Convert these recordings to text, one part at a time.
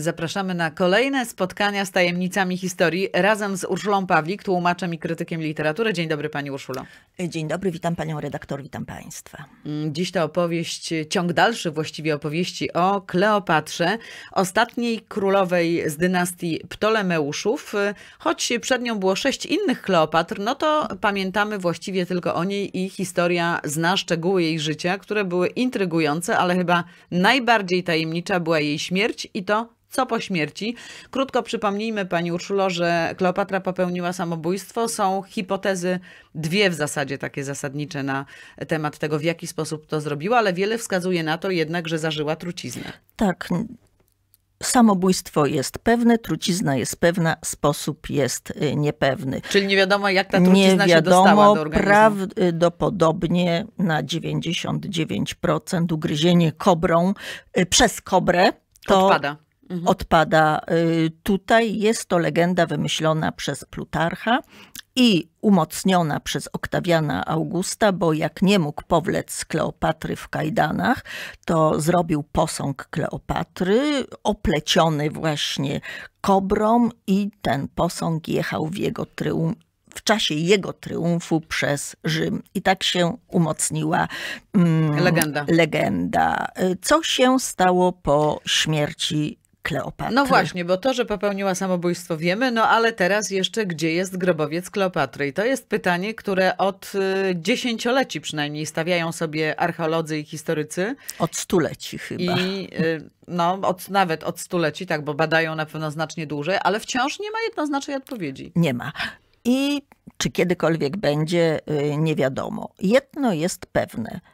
Zapraszamy na kolejne spotkania z tajemnicami historii razem z Urszulą Pawlik, tłumaczem i krytykiem literatury. Dzień dobry Pani Urszulo. Dzień dobry, witam Panią redaktor, witam Państwa. Mm, dziś ta opowieść, ciąg dalszy właściwie opowieści o Kleopatrze, ostatniej królowej z dynastii Ptolemeuszów. Choć przed nią było sześć innych Kleopatr, no to pamiętamy właściwie tylko o niej i historia zna szczegóły jej życia, które były intrygujące, ale chyba najbardziej tajemnicza była jej śmierć i to co po śmierci. Krótko przypomnijmy pani Urszulo, że Kleopatra popełniła samobójstwo. Są hipotezy, dwie w zasadzie takie zasadnicze na temat tego, w jaki sposób to zrobiła, ale wiele wskazuje na to jednak, że zażyła truciznę. Tak. Samobójstwo jest pewne, trucizna jest pewna, sposób jest y, niepewny. Czyli nie wiadomo, jak ta trucizna nie wiadomo, się dostała do organizmu. Prawdopodobnie y, na 99% ugryzienie kobrą y, przez kobrę to odpada Mhm. odpada. Y, tutaj jest to legenda wymyślona przez Plutarcha i umocniona przez Oktawiana Augusta, bo jak nie mógł powlec Kleopatry w kajdanach, to zrobił posąg Kleopatry, opleciony właśnie kobrą i ten posąg jechał w jego tryumf w czasie jego triumfu przez Rzym. I tak się umocniła mm, legenda. legenda. Y, co się stało po śmierci Kleopatry. No właśnie, bo to, że popełniła samobójstwo wiemy, no ale teraz jeszcze gdzie jest grobowiec Kleopatry? I to jest pytanie, które od y, dziesięcioleci przynajmniej stawiają sobie archeolodzy i historycy. Od stuleci chyba. I y, no, od, nawet od stuleci, tak, bo badają na pewno znacznie dłużej, ale wciąż nie ma jednoznacznej odpowiedzi. Nie ma. I czy kiedykolwiek będzie, y, nie wiadomo. Jedno jest pewne –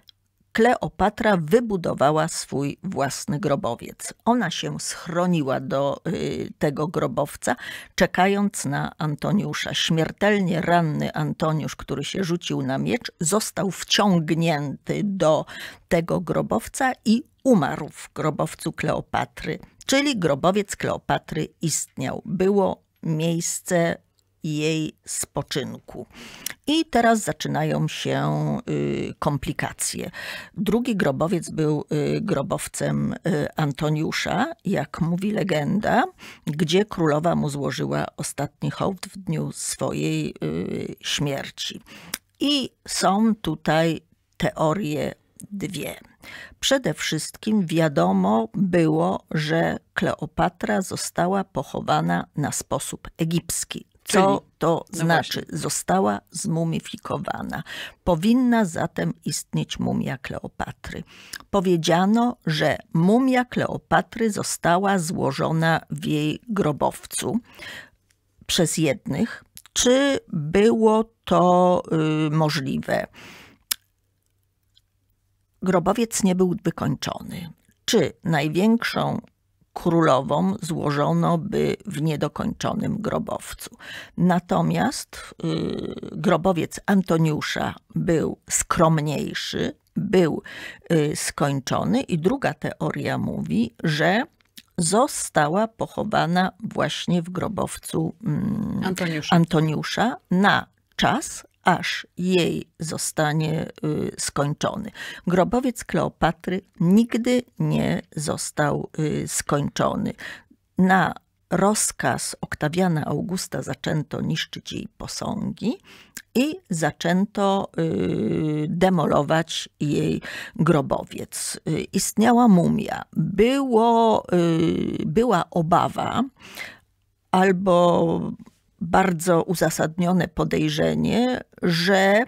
Kleopatra wybudowała swój własny grobowiec. Ona się schroniła do y, tego grobowca, czekając na Antoniusza. Śmiertelnie ranny Antoniusz, który się rzucił na miecz, został wciągnięty do tego grobowca i umarł w grobowcu Kleopatry. Czyli grobowiec Kleopatry istniał. Było miejsce jej spoczynku. I teraz zaczynają się y, komplikacje. Drugi grobowiec był y, grobowcem y, Antoniusza, jak mówi legenda, gdzie królowa mu złożyła ostatni hołd w dniu swojej śmierci. I są tutaj teorie dwie. Przede wszystkim wiadomo było, że Kleopatra została pochowana na sposób egipski, co Czyli, to no znaczy? Właśnie. Została zmumifikowana. Powinna zatem istnieć mumia Kleopatry. Powiedziano, że mumia Kleopatry została złożona w jej grobowcu przez jednych. Czy było to y, możliwe? Grobowiec nie był wykończony. Czy największą królową złożono by w niedokończonym grobowcu. Natomiast y, grobowiec Antoniusza był skromniejszy, był y, skończony i druga teoria mówi, że została pochowana właśnie w grobowcu mm, Antoniusza. Antoniusza na czas, aż jej zostanie y, skończony. Grobowiec Kleopatry nigdy nie został y, skończony. Na rozkaz Oktawiana Augusta zaczęto niszczyć jej posągi i zaczęto y, demolować jej grobowiec. Istniała mumia. Było, była obawa albo bardzo uzasadnione podejrzenie, że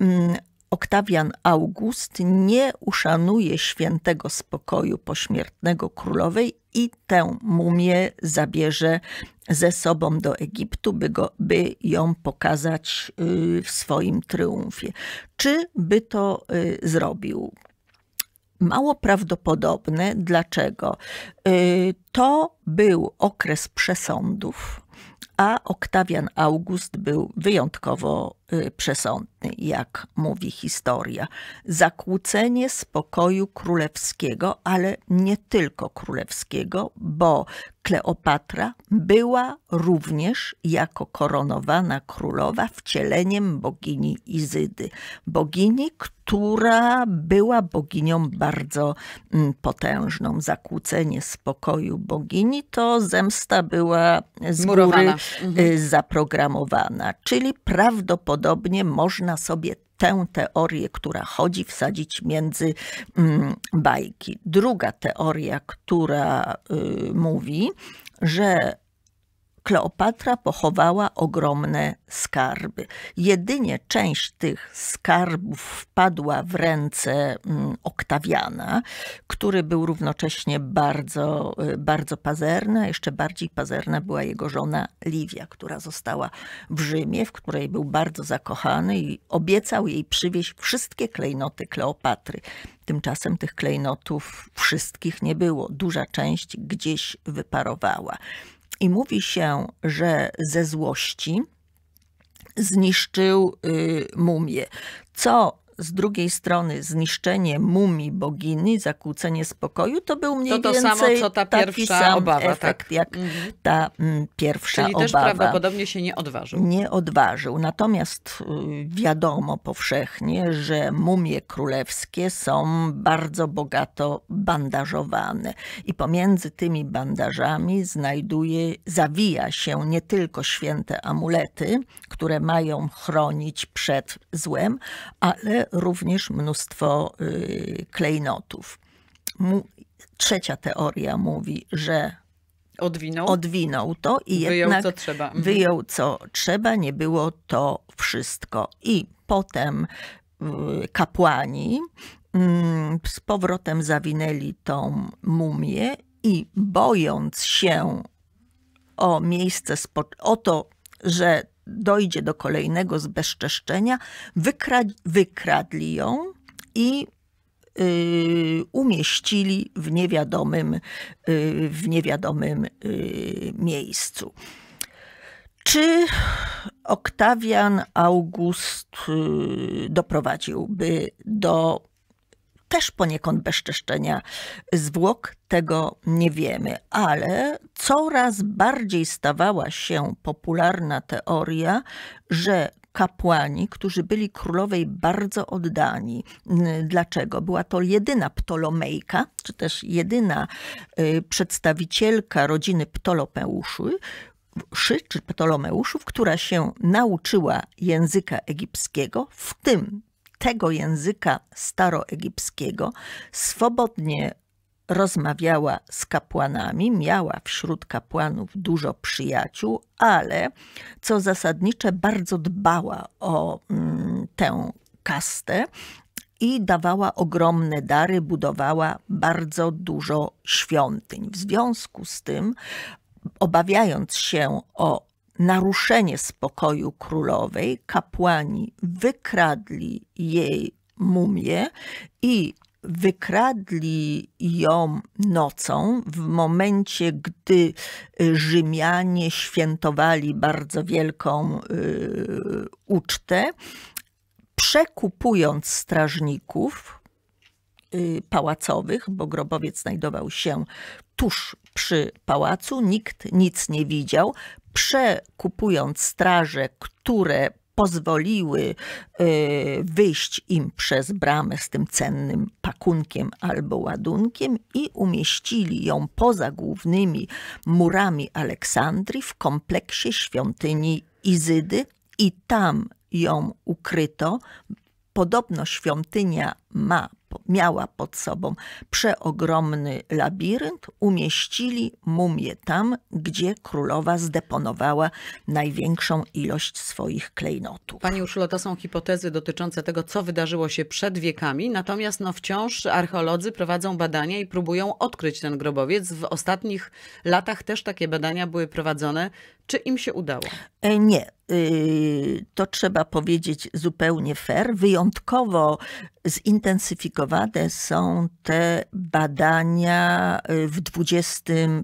mm, Oktawian August nie uszanuje świętego spokoju pośmiertnego królowej i tę mumię zabierze ze sobą do Egiptu, by, go, by ją pokazać y, w swoim triumfie. Czy by to y, zrobił? Mało prawdopodobne. Dlaczego? Y, to był okres przesądów a Oktawian August był wyjątkowo Y, przesądny, jak mówi historia. Zakłócenie spokoju królewskiego, ale nie tylko królewskiego, bo Kleopatra była również jako koronowana królowa wcieleniem bogini Izydy. Bogini, która była boginią bardzo mm, potężną. Zakłócenie spokoju bogini to zemsta była z góry y, zaprogramowana, czyli prawdopodobnie prawdopodobnie można sobie tę teorię, która chodzi, wsadzić między mm, bajki. Druga teoria, która y, mówi, że Kleopatra pochowała ogromne skarby. Jedynie część tych skarbów wpadła w ręce mm, Oktawiana, który był równocześnie bardzo, y, bardzo pazerny, a jeszcze bardziej pazerna była jego żona Livia, która została w Rzymie, w której był bardzo zakochany i obiecał jej przywieźć wszystkie klejnoty Kleopatry. Tymczasem tych klejnotów wszystkich nie było. Duża część gdzieś wyparowała i mówi się, że ze złości zniszczył y, mumię, co z drugiej strony zniszczenie mumii bogini, zakłócenie spokoju, to był mniej to to więcej samo, co ta pierwsza sam obawa, efekt, tak. jak mhm. ta mm, pierwsza Czyli obawa. Czyli też prawdopodobnie się nie odważył. Nie odważył. Natomiast y, wiadomo powszechnie, że mumie królewskie są bardzo bogato bandażowane i pomiędzy tymi bandażami znajduje, zawija się nie tylko święte amulety, które mają chronić przed złem, ale również mnóstwo y, klejnotów. Trzecia teoria mówi, że odwinął, odwinął to i wyjął, jednak co trzeba. Mhm. wyjął co trzeba, nie było to wszystko. I potem y, kapłani mm, z powrotem zawinęli tą mumię i bojąc się o miejsce, o to, że dojdzie do kolejnego zbezczeszczenia, wykra wykradli ją i y, umieścili w niewiadomym, y, w niewiadomym y, miejscu. Czy Oktawian August doprowadziłby do też poniekąd bezczeszczenia zwłok, tego nie wiemy, ale coraz bardziej stawała się popularna teoria, że kapłani, którzy byli królowej bardzo oddani. Dlaczego? Była to jedyna Ptolomejka, czy też jedyna y, przedstawicielka rodziny Ptolomeuszy, Szy czy Ptolomeuszów, która się nauczyła języka egipskiego, w tym tego języka staroegipskiego swobodnie rozmawiała z kapłanami, miała wśród kapłanów dużo przyjaciół, ale co zasadnicze, bardzo dbała o mm, tę kastę i dawała ogromne dary, budowała bardzo dużo świątyń. W związku z tym, obawiając się o naruszenie spokoju królowej, kapłani wykradli jej mumię i wykradli ją nocą, w momencie, gdy y, Rzymianie świętowali bardzo wielką y, ucztę, przekupując strażników y, pałacowych, bo grobowiec znajdował się tuż przy pałacu, nikt nic nie widział, przekupując straże, które pozwoliły y, wyjść im przez bramę z tym cennym pakunkiem albo ładunkiem i umieścili ją poza głównymi murami Aleksandrii w kompleksie świątyni Izydy i tam ją ukryto. Podobno świątynia ma miała pod sobą przeogromny labirynt, umieścili mumię tam, gdzie królowa zdeponowała największą ilość swoich klejnotów. Pani Urszulo, to są hipotezy dotyczące tego, co wydarzyło się przed wiekami, natomiast no wciąż archeolodzy prowadzą badania i próbują odkryć ten grobowiec. W ostatnich latach też takie badania były prowadzone. Czy im się udało? E, nie, Y, to trzeba powiedzieć zupełnie fair, wyjątkowo zintensyfikowane są te badania y, w XXI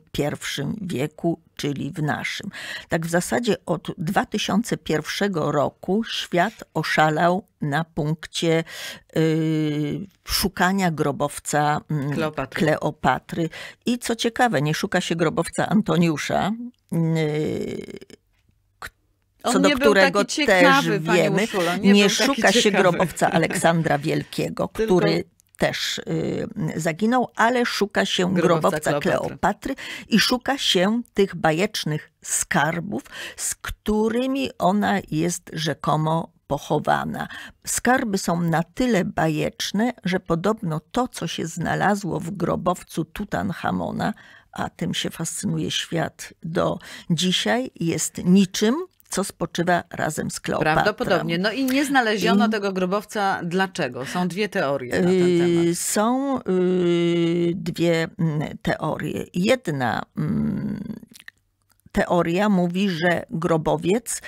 wieku, czyli w naszym. Tak w zasadzie od 2001 roku świat oszalał na punkcie y, szukania grobowca mm, Kleopatry. Kleopatry. I co ciekawe, nie szuka się grobowca Antoniusza, co do którego też wiemy. Uszulo, nie, nie szuka się grobowca Aleksandra Wielkiego, Tylko... który też y, zaginął, ale szuka się grobowca, grobowca Kleopatry. Kleopatry i szuka się tych bajecznych skarbów, z którymi ona jest rzekomo pochowana. Skarby są na tyle bajeczne, że podobno to, co się znalazło w grobowcu Tutanchamona, a tym się fascynuje świat do dzisiaj, jest niczym co spoczywa razem z Kleopatrą. Prawdopodobnie. No i nie znaleziono I... tego grobowca. Dlaczego? Są dwie teorie na ten y, temat. Są y, dwie mm, teorie. Jedna mm, teoria mówi, że grobowiec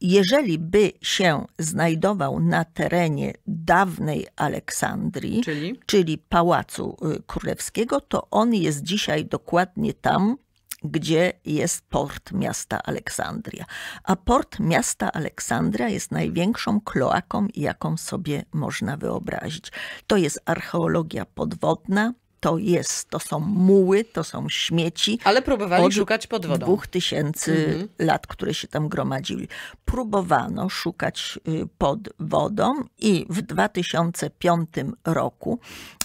jeżeli by się znajdował na terenie dawnej Aleksandrii, czyli? czyli? Pałacu y, Królewskiego, to on jest dzisiaj dokładnie tam, gdzie jest port miasta Aleksandria. A port miasta Aleksandria jest największą kloaką, jaką sobie można wyobrazić. To jest archeologia podwodna, to jest, to są muły, to są śmieci. Ale próbowali od szukać pod wodą. dwóch tysięcy mhm. lat, które się tam gromadziły. Próbowano szukać y, pod wodą i w 2005 roku,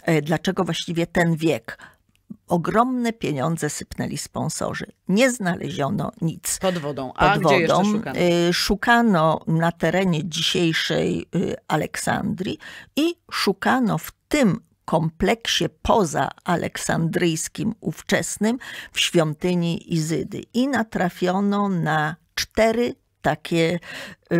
e, dlaczego właściwie ten wiek, ogromne pieniądze sypnęli sponsorzy. Nie znaleziono nic. Pod wodą. A Pod wodą. gdzie jeszcze szukano? Y, szukano na terenie dzisiejszej y, Aleksandrii i szukano w tym kompleksie poza aleksandryjskim ówczesnym w świątyni Izydy. I natrafiono na cztery takie yy,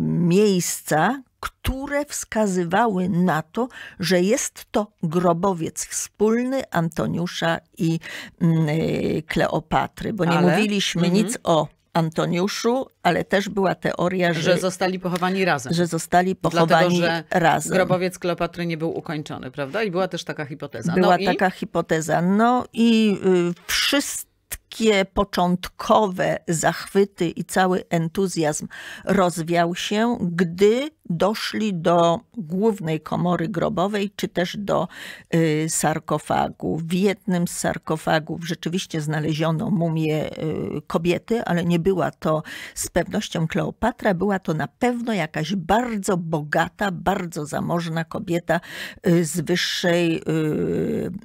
miejsca, które wskazywały na to, że jest to grobowiec wspólny Antoniusza i mm, y, Kleopatry, bo nie Ale? mówiliśmy mhm. nic o Antoniuszu, ale też była teoria, że, że, zostali pochowani razem. Że zostali pochowani Dlatego, że razem. Grobowiec Kleopatry nie był ukończony, prawda? I była też taka hipoteza. Była no taka i... hipoteza. No i y, wszyscy wszystkie początkowe zachwyty i cały entuzjazm rozwiał się, gdy doszli do głównej komory grobowej, czy też do y, sarkofagu. W jednym z sarkofagów rzeczywiście znaleziono mumię y, kobiety, ale nie była to z pewnością Kleopatra, była to na pewno jakaś bardzo bogata, bardzo zamożna kobieta y, z wyższej,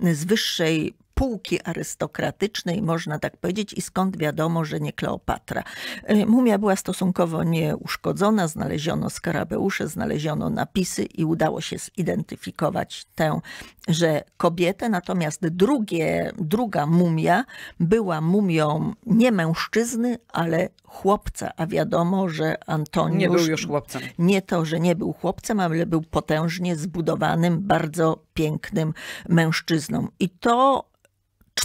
y, z wyższej półki arystokratycznej, można tak powiedzieć, i skąd wiadomo, że nie Kleopatra. E, mumia była stosunkowo nieuszkodzona, znaleziono skarabeusze, znaleziono napisy i udało się zidentyfikować tę, że kobietę. Natomiast drugie, druga mumia była mumią nie mężczyzny, ale chłopca, a wiadomo, że Antoniusz... Nie był już chłopcem. Nie to, że nie był chłopcem, ale był potężnie zbudowanym, bardzo pięknym mężczyzną. I to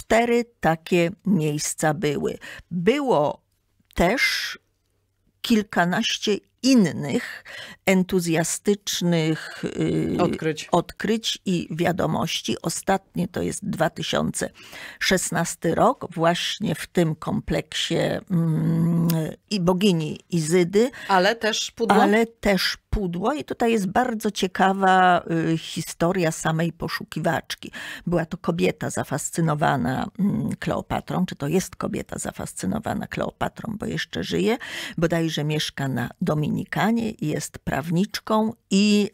cztery takie miejsca były. Było też kilkanaście innych entuzjastycznych y, odkryć. odkryć. i wiadomości. Ostatnie to jest 2016 rok, właśnie w tym kompleksie mm, i bogini Izydy. Ale też pudło. Ale też pudło i tutaj jest bardzo ciekawa y, historia samej poszukiwaczki. Była to kobieta zafascynowana mm, Kleopatrą, czy to jest kobieta zafascynowana Kleopatrą, bo jeszcze żyje, bodajże mieszka na Dominikach jest prawniczką i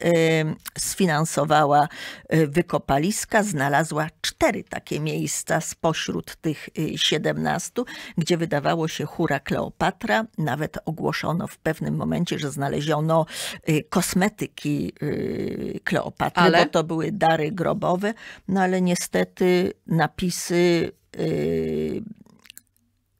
sfinansowała e, wykopaliska. Znalazła cztery takie miejsca spośród tych 17, y, gdzie wydawało się hura Kleopatra. Nawet ogłoszono w pewnym momencie, że znaleziono y, kosmetyki y, Kleopatry, ale? bo to były dary grobowe. No ale niestety napisy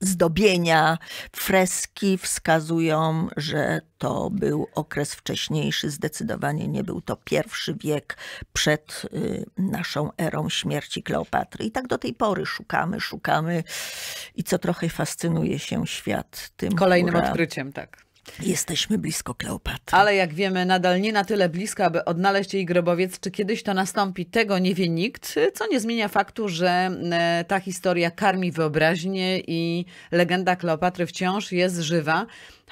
zdobienia, freski wskazują, że to był okres wcześniejszy. Zdecydowanie nie był to pierwszy wiek przed y, naszą erą śmierci Kleopatry. I tak do tej pory szukamy, szukamy i co trochę fascynuje się świat tym. Kolejnym która... odkryciem, tak Jesteśmy blisko Kleopatry. Ale jak wiemy, nadal nie na tyle blisko, aby odnaleźć jej grobowiec. Czy kiedyś to nastąpi, tego nie wie nikt, co nie zmienia faktu, że e, ta historia karmi wyobraźnię i legenda Kleopatry wciąż jest żywa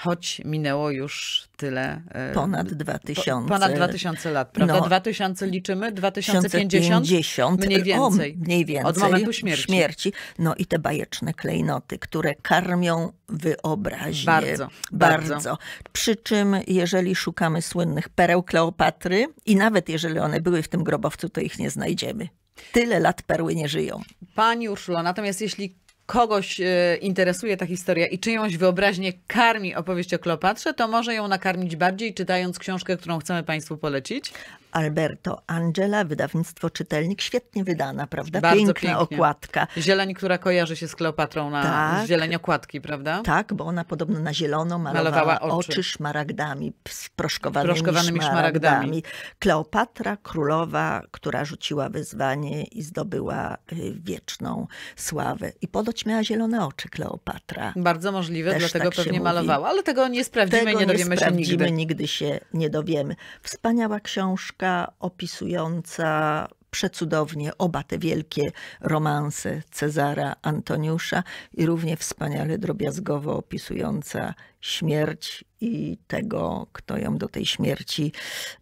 choć minęło już tyle. E, ponad 2000. Po, ponad 2000 lat, prawda? No, 2000 liczymy, 2050, 50, mniej więcej. O, mniej więcej. Od momentu śmierci. śmierci. No i te bajeczne klejnoty, które karmią wyobraźnię. Bardzo, bardzo, bardzo. Przy czym, jeżeli szukamy słynnych pereł Kleopatry i nawet jeżeli one były w tym grobowcu, to ich nie znajdziemy. Tyle lat perły nie żyją. Pani Urszulo, natomiast jeśli kogoś e, interesuje ta historia i czyjąś wyobraźnię karmi opowieść o Kleopatrze, to może ją nakarmić bardziej, czytając książkę, którą chcemy Państwu polecić. Alberto Angela, wydawnictwo Czytelnik, świetnie wydana, prawda? Bardzo Piękna pięknie. okładka. Zieleń, która kojarzy się z Kleopatrą na tak, zieleń okładki, prawda? Tak, bo ona podobno na zielono malowała, malowała oczy. oczy szmaragdami, sproszkowanymi, proszkowanymi szmaragdami. szmaragdami. Kleopatra, królowa, która rzuciła wyzwanie i zdobyła y, wieczną sławę. I podoć widać miała zielone oczy Kleopatra. Bardzo możliwe, Też dlatego tak pewnie malowała, ale tego nie sprawdzimy, tego nie dowiemy nie się nigdy. nigdy się nie dowiemy. Wspaniała książka opisująca przecudownie oba te wielkie romanse Cezara Antoniusza i równie wspaniale drobiazgowo opisująca śmierć i tego, kto ją do tej śmierci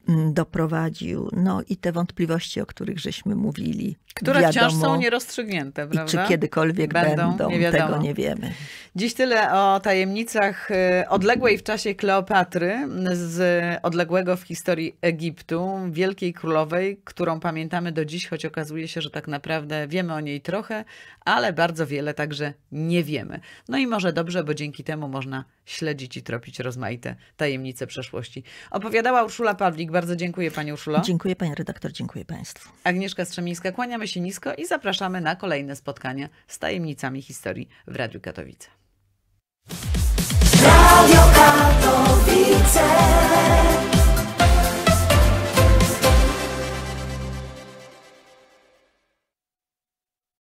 mm, doprowadził. No i te wątpliwości, o których żeśmy mówili. Które wiadomo, wciąż są nierozstrzygnięte, prawda? I czy kiedykolwiek będą, będą nie tego nie wiemy. Dziś tyle o tajemnicach y, odległej w czasie Kleopatry, y, z odległego w historii Egiptu, wielkiej królowej, którą pamiętamy do dziś, choć okazuje się, że tak naprawdę wiemy o niej trochę, ale bardzo wiele także nie wiemy. No i może dobrze, bo dzięki temu można śledzić i tropić rozmaite tajemnice przeszłości. Opowiadała Urszula Pawlik. Bardzo dziękuję Pani Urszulo. Dziękuję Pani redaktor, dziękuję Państwu. Agnieszka Strzemińska, kłaniamy się nisko i zapraszamy na kolejne spotkania z tajemnicami historii w Radiu Katowice. Radio Katowice.